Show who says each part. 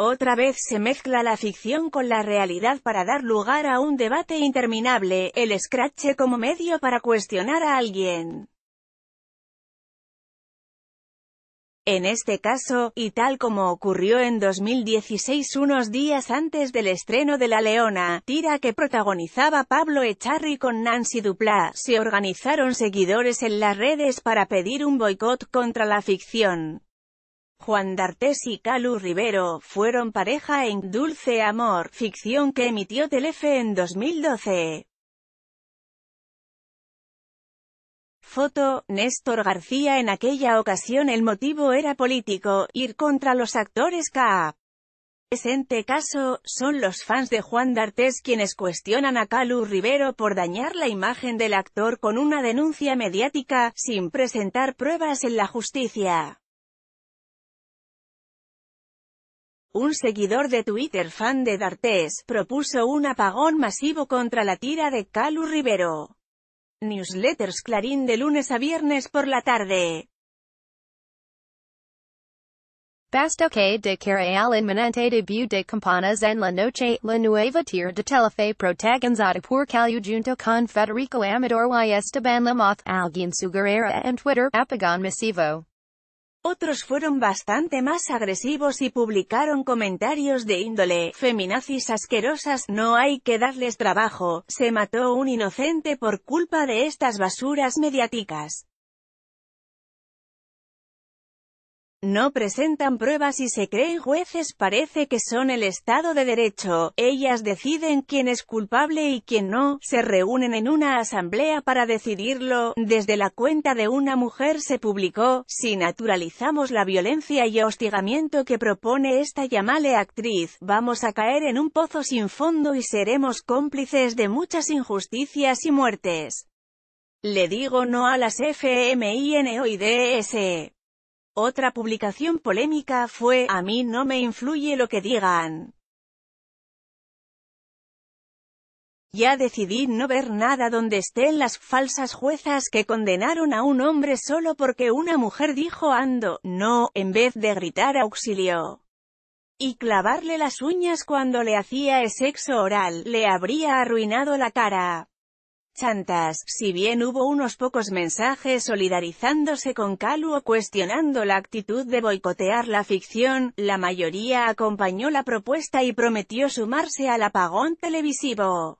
Speaker 1: Otra vez se mezcla la ficción con la realidad para dar lugar a un debate interminable, el scratch como medio para cuestionar a alguien. En este caso, y tal como ocurrió en 2016 unos días antes del estreno de La Leona, tira que protagonizaba Pablo Echarri con Nancy Duplá, se organizaron seguidores en las redes para pedir un boicot contra la ficción. Juan D'Artés y Calu Rivero, fueron pareja en Dulce Amor, ficción que emitió Telefe en 2012. Foto, Néstor García En aquella ocasión el motivo era político, ir contra los actores K. Presente caso, son los fans de Juan D'Artés quienes cuestionan a Calu Rivero por dañar la imagen del actor con una denuncia mediática, sin presentar pruebas en la justicia. un seguidor de Twitter fan de D'Artes, propuso un apagón masivo contra la tira de Calu Rivero. Newsletters Clarín de lunes a viernes por la tarde. Basta de declare al inminente debut de campanas en la noche, la nueva tira de Telefe protagonizada por Calu junto con Federico Amador y Esteban Lamoth, alguien sugerera en Twitter, apagón masivo. Otros fueron bastante más agresivos y publicaron comentarios de índole, feminazis asquerosas, no hay que darles trabajo, se mató un inocente por culpa de estas basuras mediáticas. no presentan pruebas y se creen jueces parece que son el Estado de Derecho, ellas deciden quién es culpable y quién no, se reúnen en una asamblea para decidirlo, desde la cuenta de una mujer se publicó, si naturalizamos la violencia y hostigamiento que propone esta llamale actriz, vamos a caer en un pozo sin fondo y seremos cómplices de muchas injusticias y muertes. Le digo no a las F.M.I.N.O.I.D.S. Otra publicación polémica fue «A mí no me influye lo que digan». Ya decidí no ver nada donde estén las falsas juezas que condenaron a un hombre solo porque una mujer dijo ando, no, en vez de gritar auxilio. Y clavarle las uñas cuando le hacía sexo oral, le habría arruinado la cara chantas, si bien hubo unos pocos mensajes solidarizándose con Calu o cuestionando la actitud de boicotear la ficción, la mayoría acompañó la propuesta y prometió sumarse al apagón televisivo.